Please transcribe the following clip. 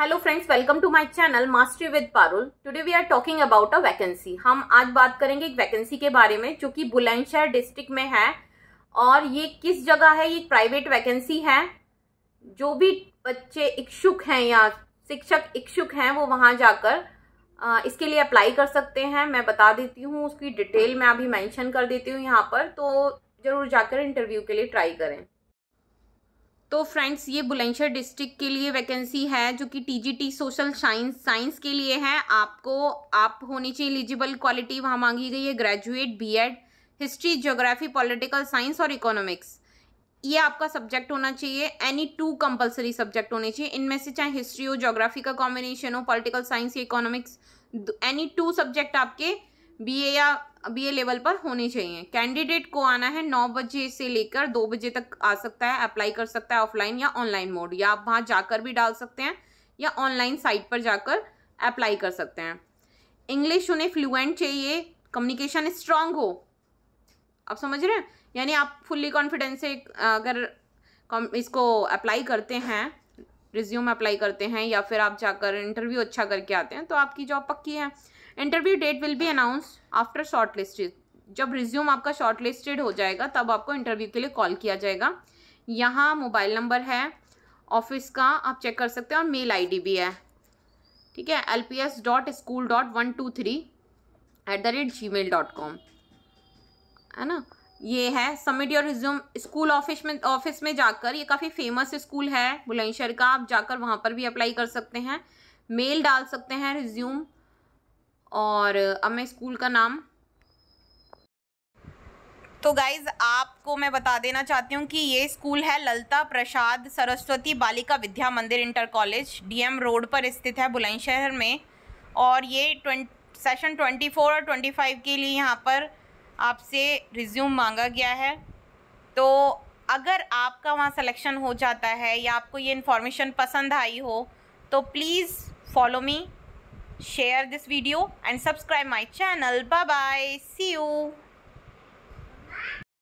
Hello friends welcome to my channel mastery with Parul today we are talking about a vacancy हम आज बात करेंगे एक वैकेंसी के बारे में जो कि बुलंदशहर डिस्ट्रिक्ट में है और ये किस जगह है ये प्राइवेट वैकेंसी है जो भी बच्चे इच्छुक हैं या शिक्षक इच्छुक हैं वो वहाँ जाकर इसके लिए अप्लाई कर सकते हैं मैं बता देती हूँ उसकी डिटेल मैं अभी मैंशन कर देती हूँ यहाँ पर तो ज़रूर जाकर इंटरव्यू के लिए ट्राई करें तो फ्रेंड्स ये बुलंदशहर डिस्ट्रिक्ट के लिए वैकेंसी है जो कि टीजीटी सोशल साइंस साइंस के लिए है आपको आप होनी चाहिए एलिजिबल क्वालिटी वहाँ मांगी गई है graduate B Ed history geography political science और इकोनॉमिक्स ये आपका सब्जेक्ट होना चाहिए एनी टू कंपलसरी सब्जेक्ट होने चाहिए इनमें से चाहे हिस्ट्री हो ज्योग्राफी का कॉम्बिनेशन हो पॉलिटिकल साइंस या इकोनॉमिक्स एनी टू सब्जेक्ट आपके बीए या बीए लेवल पर होनी चाहिए कैंडिडेट को आना है नौ बजे से लेकर दो बजे तक आ सकता है अप्लाई कर सकता है ऑफलाइन या ऑनलाइन मोड या आप वहाँ जाकर भी डाल सकते हैं या ऑनलाइन साइट पर जाकर अप्लाई कर सकते हैं इंग्लिश उन्हें फ्लुएंट चाहिए कम्युनिकेशन स्ट्रांग हो आप समझ रहे हैं यानी आप फुल्ली कॉन्फिडेंस से अगर इसको अप्लाई करते हैं रिज्यूम अप्लाई करते हैं या फिर आप जाकर इंटरव्यू अच्छा करके आते हैं तो आपकी जॉब पक्की है interview date will be announce after shortlisted जब रिज्यूम आपका शॉर्ट लिस्टेड हो जाएगा तब आपको इंटरव्यू के लिए कॉल किया जाएगा यहाँ मोबाइल नंबर है ऑफिस का आप चेक कर सकते हैं और मेल आई भी है ठीक है L P S dot school dot one two three at the rate gmail dot com है ना ये है submit your resume school office में ऑफिस में जाकर ये काफ़ी फेमस स्कूल है बुलंदशहर का आप जाकर वहाँ पर भी अप्लाई कर सकते हैं मेल डाल सकते हैं रिज्यूम और अब मैं स्कूल का नाम तो गाइज़ आपको मैं बता देना चाहती हूँ कि ये स्कूल है ललता प्रसाद सरस्वती बालिका विद्या मंदिर इंटर कॉलेज डीएम रोड पर स्थित है बुलंदशहर में और ये ट्वेंट सेशन 24 और 25 के लिए यहाँ पर आपसे रिज्यूम मांगा गया है तो अगर आपका वहाँ सिलेक्शन हो जाता है या आपको ये इन्फॉर्मेशन पसंद आई हो तो please follow me share this video and subscribe my channel. Bye-bye. See you.